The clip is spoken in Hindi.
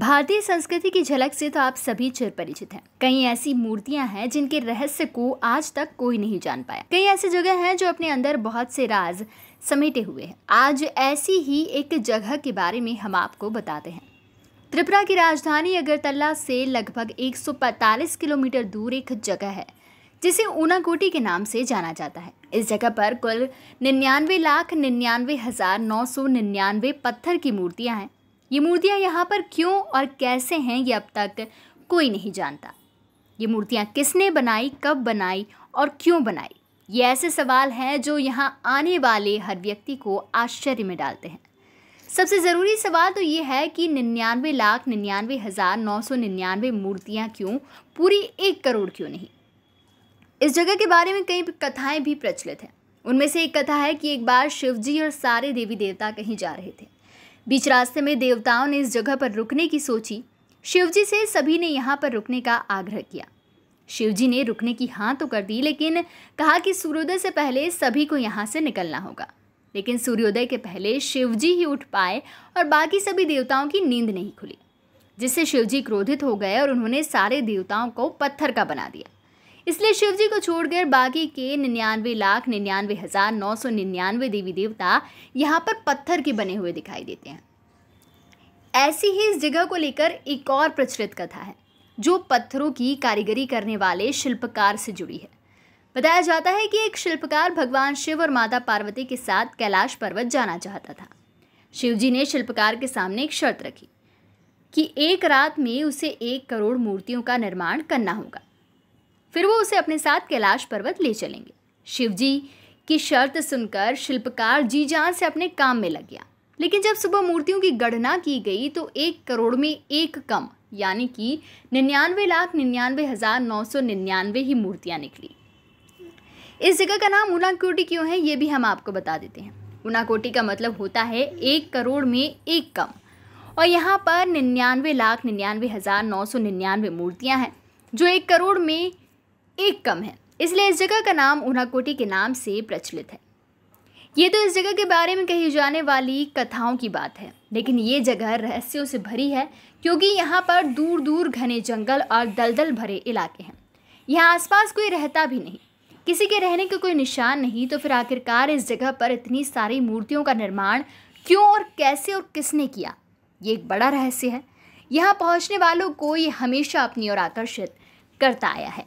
भारतीय संस्कृति की झलक से तो आप सभी चिर परिचित हैं कई ऐसी मूर्तियां हैं जिनके रहस्य को आज तक कोई नहीं जान पाया कई ऐसी जगह हैं जो अपने अंदर बहुत से राज समेटे हुए हैं आज ऐसी ही एक जगह के बारे में हम आपको बताते हैं त्रिपुरा की राजधानी अगरतला से लगभग 145 किलोमीटर दूर एक जगह है जिसे ऊनाकोटी के नाम से जाना जाता है इस जगह पर कुल निन्यानवे लाख निन्यानवे हज़ार नौ सौ निन्यानवे पत्थर की मूर्तियां हैं ये मूर्तियाँ यहाँ पर क्यों और कैसे हैं ये अब तक कोई नहीं जानता ये मूर्तियाँ किसने बनाई कब बनाई और क्यों बनाई ये ऐसे सवाल हैं जो यहाँ आने वाले हर व्यक्ति को आश्चर्य में डालते हैं सबसे ज़रूरी सवाल तो ये है कि निन्यानवे लाख निन्यानवे हज़ार नौ सौ निन्यानवे मूर्तियाँ क्यों पूरी एक करोड़ क्यों नहीं इस जगह के बारे में कई कथाएं भी प्रचलित हैं उनमें से एक कथा है कि एक बार शिवजी और सारे देवी देवता कहीं जा रहे थे बीच रास्ते में देवताओं ने इस जगह पर रुकने की सोची शिवजी से सभी ने यहाँ पर रुकने का आग्रह किया शिवजी ने रुकने की हाँ तो कर दी लेकिन कहा कि सूर्योदय से पहले सभी को यहाँ से निकलना होगा लेकिन सूर्योदय के पहले शिवजी ही उठ पाए और बाकी सभी देवताओं की नींद नहीं खुली जिससे शिवजी क्रोधित हो गए और उन्होंने सारे देवताओं को पत्थर का बना दिया इसलिए शिवजी को छोड़कर बाकी के निन्यानवे लाख निन्यानवे हज़ार नौ सौ निन्यानवे देवी देवता यहाँ पर पत्थर के बने हुए दिखाई देते हैं ऐसी ही इस जगह को लेकर एक और प्रचलित कथा है जो पत्थरों की कारीगरी करने वाले शिल्पकार से जुड़ी है बताया जाता है कि एक शिल्पकार भगवान शिव और माता पार्वती के साथ कैलाश पर्वत जाना चाहता था शिव जी ने शिल्पकार के सामने एक शर्त रखी कि एक रात में उसे एक करोड़ मूर्तियों का निर्माण करना होगा फिर वो उसे अपने साथ कैलाश पर्वत ले चलेंगे शिवजी की शर्त सुनकर शिल्पकार जी जान से अपने काम में लग गया लेकिन जब सुबह मूर्तियों की गणना की गई तो एक करोड़ में एक कम यानी कि निन्यानवे लाख निन्यानवे हज़ार नौ सौ निन्यानवे ही मूर्तियाँ निकली इस जगह का नाम कोटी क्यों है ये भी हम आपको बता देते हैं कोटी का मतलब होता है एक करोड़ में एक कम और यहाँ पर निन्यानवे लाख निन्यानवे हज़ार नौ सौ निन्यानवे मूर्तियाँ हैं जो एक करोड़ में एक कम है इसलिए इस जगह का नाम ऊनाकोटी के नाम से प्रचलित है ये तो इस जगह के बारे में कही जाने वाली कथाओं की बात है लेकिन ये जगह रहस्यों से भरी है क्योंकि यहाँ पर दूर दूर घने जंगल और दलदल भरे इलाके हैं यहाँ आसपास कोई रहता भी नहीं किसी के रहने का कोई निशान नहीं तो फिर आखिरकार इस जगह पर इतनी सारी मूर्तियों का निर्माण क्यों और कैसे और किसने किया ये एक बड़ा रहस्य है यहाँ पहुँचने वालों को ये हमेशा अपनी ओर आकर्षित करता आया है